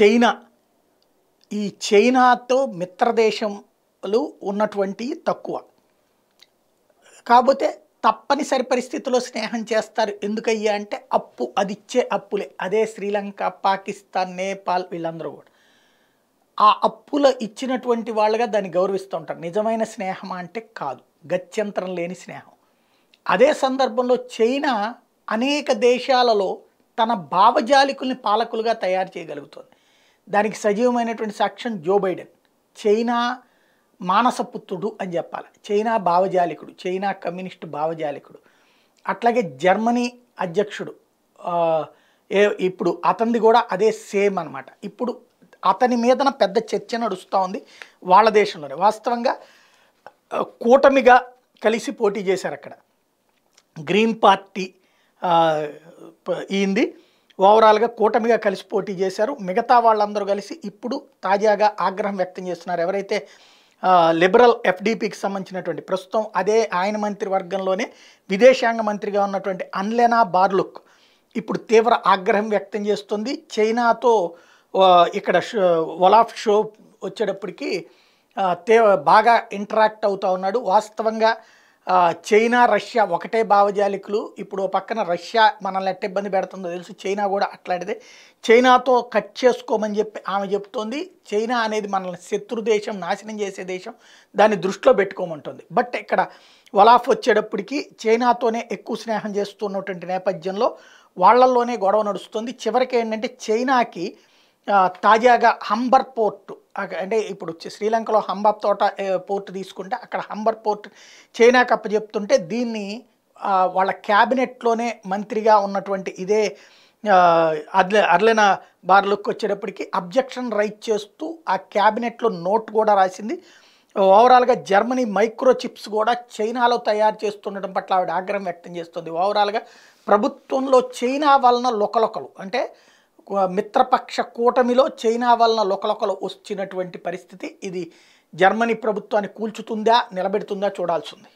China ఈ చైనాతో మిత్రదేశంలో ఉన్నటువంటి తక్కువ కాకపోతే తప్పనిసరి పరిస్థితిలో స్నేహం చేస్తారు ఎందుకయ్యా అంటే అప్పు అది ఇచ్చే అప్పులే అదే శ్రీలంక పాకిస్తాన్ నేపాల్ వీళ్ళందరూ కూడా ఆ అప్పులు ఇచ్చినటువంటి వాళ్ళుగా దాన్ని గౌరవిస్తూ ఉంటారు నిజమైన స్నేహం అంటే కాదు గత్యంతరం లేని స్నేహం అదే సందర్భంలో చైనా అనేక దేశాలలో తన భావజాలికుల్ని పాలకులుగా తయారు చేయగలుగుతుంది దానికి సజీవమైనటువంటి సాక్ష్యం జో బైడెన్ చైనా మానసపుత్రుడు అని చెప్పాలి చైనా భావజాలికుడు చైనా కమ్యూనిస్ట్ భావజాలికుడు అట్లాగే జర్మనీ అధ్యక్షుడు ఏ ఇప్పుడు అతనిది కూడా అదే సేమ్ అనమాట ఇప్పుడు అతని మీదన పెద్ద చర్చ నడుస్తూ ఉంది వాళ్ళ దేశంలోనే వాస్తవంగా కూటమిగా కలిసి పోటీ చేశారు అక్కడ గ్రీన్ పార్టీ ఈంది ఓవరాల్గా కూటమిగా కలిసి పోటీ చేశారు మిగతా వాళ్ళందరూ కలిసి ఇప్పుడు తాజాగా ఆగ్రహం వ్యక్తం చేస్తున్నారు ఎవరైతే లిబరల్ ఎఫ్డిపికి సంబంధించినటువంటి ప్రస్తుతం అదే ఆయన మంత్రివర్గంలోనే విదేశాంగ మంత్రిగా ఉన్నటువంటి అన్లెనా బార్లుక్ ఇప్పుడు తీవ్ర ఆగ్రహం వ్యక్తం చేస్తుంది చైనాతో ఇక్కడ వలాఫ్ షో వచ్చేటప్పటికి తే బాగా ఇంటరాక్ట్ అవుతూ ఉన్నాడు వాస్తవంగా చైనా రష్యా ఒకటే భావజాలికులు ఇప్పుడు పక్కన రష్యా మనల్ని ఎట్ట ఇబ్బంది పెడుతుందో తెలుసు చైనా కూడా అట్లాంటిదే చైనాతో కట్ చేసుకోమని చెప్పి ఆమె చెప్తోంది చైనా అనేది మనల్ని శత్రు దేశం నాశనం చేసే దేశం దాన్ని దృష్టిలో పెట్టుకోమంటుంది బట్ ఇక్కడ వలాఫ్ వచ్చేటప్పటికి చైనాతోనే ఎక్కువ స్నేహం చేస్తున్నటువంటి నేపథ్యంలో వాళ్ళల్లోనే గొడవ నడుస్తుంది చివరికి ఏంటంటే చైనాకి తాజాగా హంబర్ పోర్టు అంటే ఇప్పుడు శ్రీలంకలో హంబర్ తోట పోర్ట్ తీసుకుంటే అక్కడ హంబర్ పోర్ట్ చైనా కప్ప చెప్తుంటే దీన్ని వాళ్ళ క్యాబినెట్లోనే మంత్రిగా ఉన్నటువంటి ఇదే అర్లె అర్లెన బార్లోకి వచ్చేటప్పటికి అబ్జెక్షన్ రైట్ చేస్తూ ఆ క్యాబినెట్లో నోట్ కూడా రాసింది ఓవరాల్గా జర్మనీ మైక్రో చిప్స్ కూడా చైనాలో తయారు చేస్తుండటం పట్ల ఆవిడ ఆగ్రహం వ్యక్తం చేస్తుంది ఓవరాల్గా ప్రభుత్వంలో చైనా వలన లొకలొకలు అంటే మిత్రపక్ష కూటమిలో చైనా వలన లొకలొకలు వచ్చినటువంటి పరిస్థితి ఇది జర్మనీ ప్రభుత్వాన్ని కూల్చుతుందా నిలబెడుతుందా చూడాల్సింది